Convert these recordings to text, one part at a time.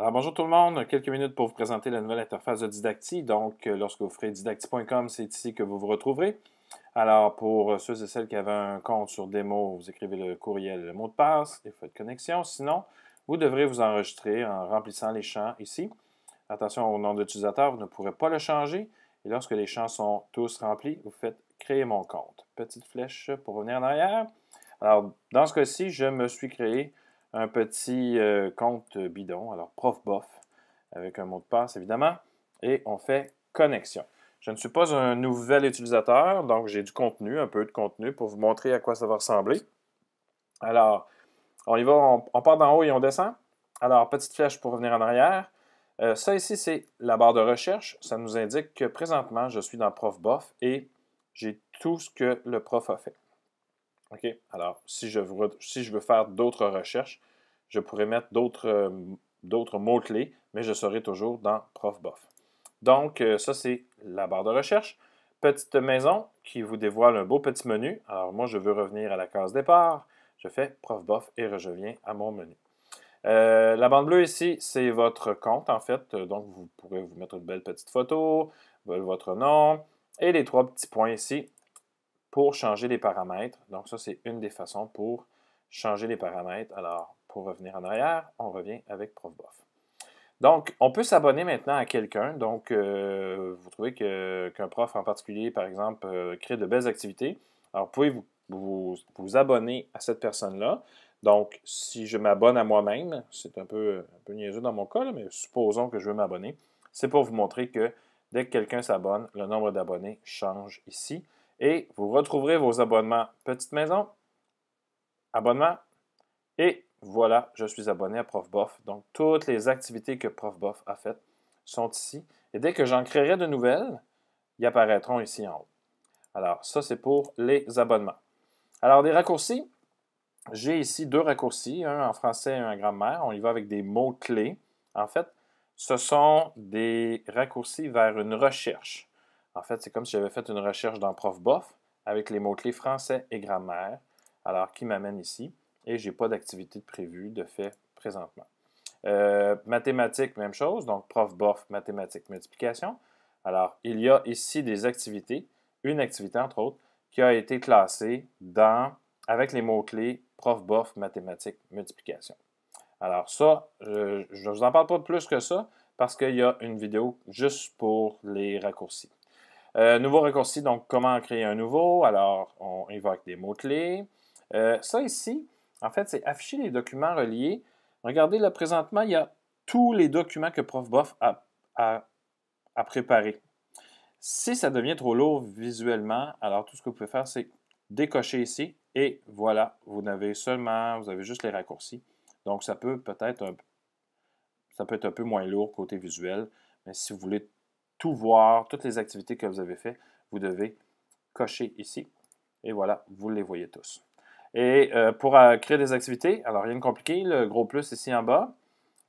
Alors bonjour tout le monde, quelques minutes pour vous présenter la nouvelle interface de Didacti. Donc euh, lorsque vous ferez didacti.com, c'est ici que vous vous retrouverez. Alors pour ceux et celles qui avaient un compte sur démo, vous écrivez le courriel, le mot de passe et faites connexion. Sinon, vous devrez vous enregistrer en remplissant les champs ici. Attention au nom d'utilisateur, vous ne pourrez pas le changer. Et lorsque les champs sont tous remplis, vous faites créer mon compte. Petite flèche pour revenir en arrière. Alors dans ce cas-ci, je me suis créé un petit euh, compte bidon, alors bof, avec un mot de passe évidemment, et on fait connexion. Je ne suis pas un nouvel utilisateur, donc j'ai du contenu, un peu de contenu pour vous montrer à quoi ça va ressembler. Alors, on y va, on, part d'en haut et on descend. Alors, petite flèche pour revenir en arrière. Euh, ça ici, c'est la barre de recherche. Ça nous indique que présentement, je suis dans ProfBof et j'ai tout ce que le prof a fait. OK? Alors, si je veux, faire d'autres recherches, je pourrais mettre d'autres euh, mots-clés, mais je serai toujours dans profbof ». Donc, euh, ça, c'est la barre de recherche. Petite maison qui vous dévoile un beau petit menu. Alors, moi, je veux revenir à la case départ. Je fais profbof » et je reviens à mon menu. Euh, la bande bleue ici, c'est votre compte, en fait. Donc, vous pourrez vous mettre une belle petite photo, votre nom et les trois petits points ici pour changer les paramètres. Donc ça, c'est une des façons pour changer les paramètres. Alors, pour revenir en arrière, on revient avec Profbof. Donc, on peut s'abonner maintenant à quelqu'un. Donc, euh, vous trouvez qu'un prof en particulier, par exemple, euh, crée de belles activités. Alors, vous pouvez vous, vous, abonner à cette personne-là. Donc, si je m'abonne à moi-même, c'est un peu, un peu niaiseux dans mon cas, mais supposons que je veux m'abonner, c'est pour vous montrer que dès que quelqu'un s'abonne, le nombre d'abonnés change ici et vous retrouverez vos abonnements Petite Maison, abonnement, et voilà, je suis abonné à ProfBof. Donc, toutes les activités que ProfBof a faites sont ici. Et dès que j'en créerai de nouvelles, ils apparaîtront ici en haut. Alors, ça, c'est pour les abonnements. Alors, des raccourcis. J'ai ici deux raccourcis, un en français et un en grammaire. On y va avec des mots-clés. En fait, ce sont des raccourcis vers une recherche. En fait, c'est comme si j'avais fait une recherche dans bof avec les mots-clés français et grammaire, alors qui m'amène ici, et je n'ai pas d'activité de prévue de fait présentement. Euh, mathématiques, même chose, donc prof bof, mathématiques, multiplication. Alors, il y a ici des activités, une activité entre autres, qui a été classée dans, avec les mots-clés prof bof, mathématiques, multiplication. Alors ça, euh, je ne vous en parle pas de plus que ça, parce qu'il y a une vidéo juste pour les raccourcis. Euh, nouveau raccourci, donc comment créer un nouveau. Alors, on évoque des mots-clés. Euh, ça ici, en fait, c'est afficher les documents reliés. Regardez, là, présentement, il y a tous les documents que ProfBof a, a, a préparés. Si ça devient trop lourd visuellement, alors tout ce que vous pouvez faire, c'est décocher ici et voilà, vous n'avez seulement, vous avez juste les raccourcis. Donc, ça peut peut-être ça peut être un peu moins lourd côté visuel, mais si vous voulez tout voir, toutes les activités que vous avez faites, vous devez cocher ici. Et voilà, vous les voyez tous. Et euh, pour euh, créer des activités, alors rien de compliqué, le gros plus ici en bas.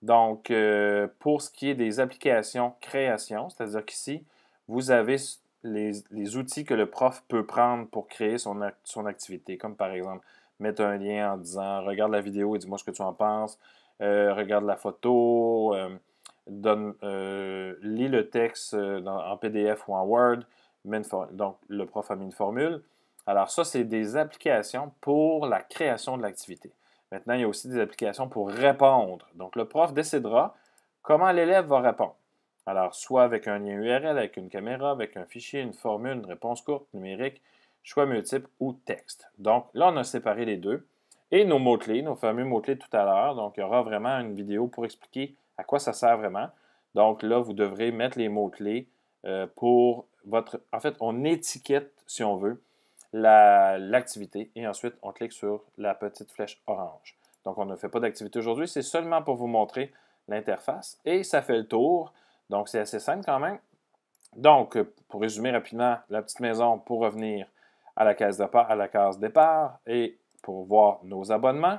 Donc, euh, pour ce qui est des applications création, c'est-à-dire qu'ici, vous avez les, outils que le prof peut prendre pour créer son, activité, comme par exemple mettre un lien en disant « Regarde la vidéo et dis-moi ce que tu en penses regarde la photo, donne, euh, lit le texte euh, en PDF ou en Word, donc le prof a mis une formule. Alors ça, c'est des applications pour la création de l'activité. Maintenant, il y a aussi des applications pour répondre. Donc le prof décidera comment l'élève va répondre. Alors, soit avec un lien URL, avec une caméra, avec un fichier, une formule, une réponse courte, numérique, choix multiple ou texte. Donc là, on a séparé les deux. Et nos mots-clés, nos fameux mots-clés tout à l'heure. Donc, il y aura vraiment une vidéo pour expliquer à quoi ça sert vraiment? Donc là, vous devrez mettre les mots-clés euh, pour votre... En fait, on étiquette, si on veut, l'activité et ensuite, on clique sur la petite flèche orange. Donc, on ne fait pas d'activité aujourd'hui, c'est seulement pour vous montrer l'interface et ça fait le tour. Donc, c'est assez simple quand même. Donc, pour résumer rapidement, la petite maison pour revenir à la case départ, à la case départ et pour voir nos abonnements,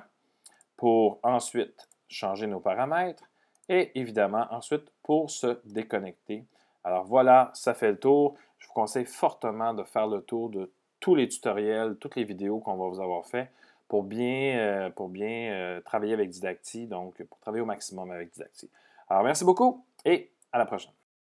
pour ensuite changer nos paramètres, et évidemment ensuite pour se déconnecter. Alors voilà, ça fait le tour. Je vous conseille fortement de faire le tour de tous les tutoriels, toutes les vidéos qu'on va vous avoir fait pour bien, euh, pour bien euh, travailler avec Didacti, donc pour travailler au maximum avec Didacti. Alors merci beaucoup et à la prochaine.